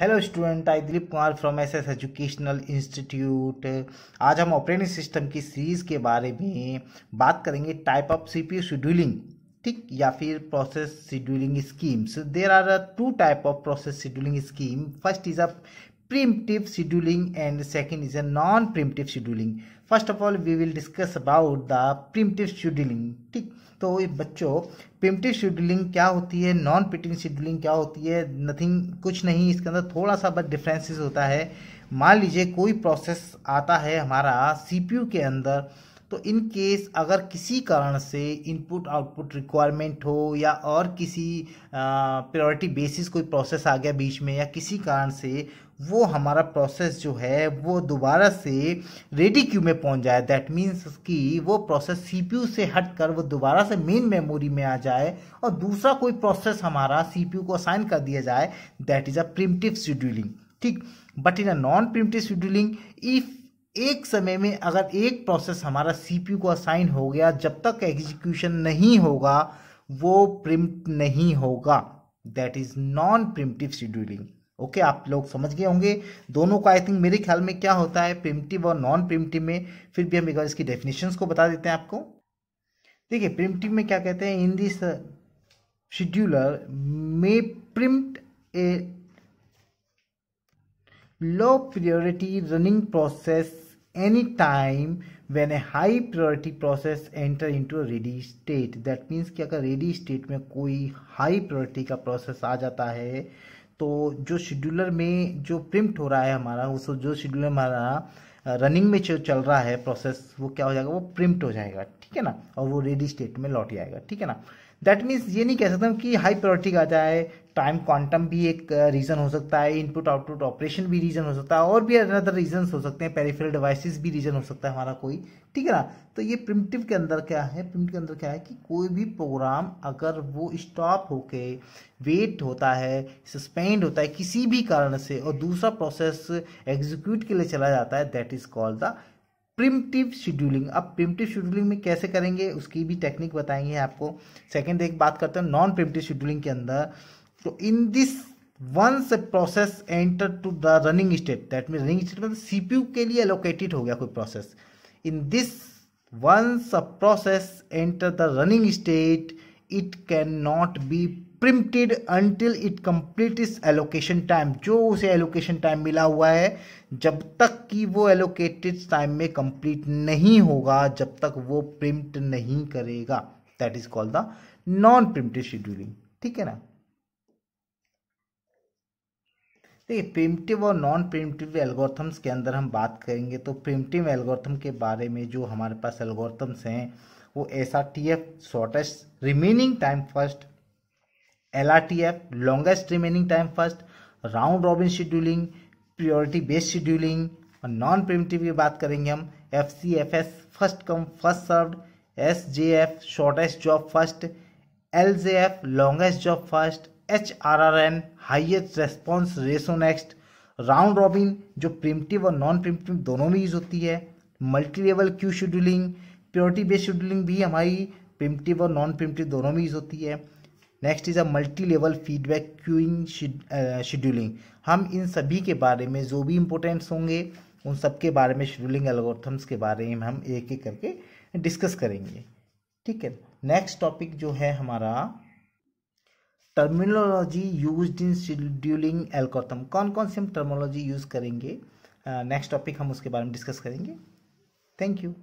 hello student I Dilip Kumar from S S educational institute आज हम operating system की series के बारे में बात करेंगे टाइप ऑफ सीपीयू शेड्यूलिंग ठीक या फिर process scheduling schemes there are two type of process scheduling scheme first is a preemptive scheduling and second is a non primitive scheduling first of all we will discuss about the preemptive scheduling ठीक तो बच्चों preemptive scheduling क्या होती है non preemptive scheduling क्या होती है nothing कुछ नहीं इसके अंदर थोड़ा सा बस डिफ्रेंसेस होता है मान लीजिए कोई प्रोसेस आता है हमारा सी पी यू के अंदर तो इन केस अगर किसी कारण से इनपुट आउटपुट रिक्वायरमेंट हो या और किसी प्रायोरिटी बेसिस कोई प्रोसेस आ गया बीच में या किसी कारण से वो हमारा प्रोसेस जो है वो दोबारा से रेडी क्यू में पहुंच जाए दैट मीन्स कि वो प्रोसेस सीपीयू से हट कर वो दोबारा से मेन मेमोरी में आ जाए और दूसरा कोई प्रोसेस हमारा सीपीयू को असाइन कर दिया जाए that is a preemptive scheduling ठीक but in a non preemptive scheduling if एक समय में अगर एक प्रोसेस हमारा सीपीयू को असाइन हो गया जब तक एग्जीक्यूशन नहीं होगा वो प्रिंट नहीं होगा that is non preemptive scheduling okay आप लोग समझ गए होंगे दोनों का आई थिंक मेरे ख्याल में क्या होता है प्रिमटिव और नॉन प्रिमटिव में फिर भी हम एक बार इसकी डेफिनेशंस को बता देते हैं आपको देखिए प्रिमटिव में क्या कहते हैं इन दिस शेड्यूलर में preempt a low priority running process any time when a high priority process enter into a ready state that means कि अगर ready state में कोई high priority का process आ जाता है तो जो शेड्यूलर में जो प्रिंट हो रहा है हमारा उस जो शेड्यूलर हमारा रनिंग में जो चल रहा है प्रोसेस वो क्या हो जाएगा वो प्रिंट हो जाएगा ठीक है ना और वो रेडी स्टेट में लौट जाएगा ठीक है ना दैट मीन्स ये नहीं कह सकता कि हाई प्रायोरिटी का आ जाए टाइम क्वांटम भी एक रीज़न uh, हो सकता है इनपुट आउटपुट ऑपरेशन भी रीज़न हो सकता है और भी अदर रीजन हो सकते हैं पेरिफेरल डिवाइसेस भी रीज़न हो सकता है हमारा कोई ठीक है ना तो ये प्रिमटिव के अंदर क्या है प्रिमटिव के अंदर क्या है कि कोई भी प्रोग्राम अगर वो स्टॉप होके वेट होता है सस्पेंड होता है किसी भी कारण से और दूसरा प्रोसेस एग्जीक्यूट के लिए चला जाता है that is called the preemptive scheduling अब प्रिमटिव शेड्यूलिंग में कैसे करेंगे उसकी भी टेक्निक बताएंगे आपको सेकंड एक बात करते हैं नॉन प्रिमटिव शेड्यूलिंग के अंदर तो in this once process enter to the running state that mean running state मतलब सी पी यू के लिए एलोकेटेड हो गया कोई process in this once a process enter the running state it can not be preempted until it complete its allocation time जो उसे allocation time मिला हुआ है जब तक कि वो एलोकेटेड टाइम में कंप्लीट नहीं होगा जब तक वो प्रिंट नहीं करेगा that is called the non preempted scheduling ठीक है ना देखिए प्रिमटिव और नॉन प्रिमटिव एल्गोरिथम्स के अंदर हम बात करेंगे तो प्रिमटिव एल्गोरिथम के बारे में जो हमारे पास एल्गोर्थम्स हैं वो S R T F shortest remaining time first L R T F longest remaining time first round robin scheduling priority based scheduling और नॉन प्रिमटिव की बात करेंगे हम F C F S first come first served S J F shortest job first L J F longest job first H R R N highest response ratio next round robin जो preemptive और non preemptive दोनों में use होती है multi level queue scheduling priority based scheduling भी हमारी primitive और non preemptive दोनों में यूज़ होती है next is a multi level feedback queueing scheduling हम इन सभी के बारे में जो भी इम्पोर्टेंट्स होंगे उन सब के बारे में शेड्यूलिंग एल्गोरिथम्स के बारे में हम एक एक करके डिस्कस करेंगे ठीक है नेक्स्ट टॉपिक जो है हमारा terminology use in scheduling algorithm कौन कौन से हम टर्मोलॉजी यूज़ करेंगे नेक्स्ट uh, टॉपिक हम उसके बारे में डिस्कस करेंगे थैंक यू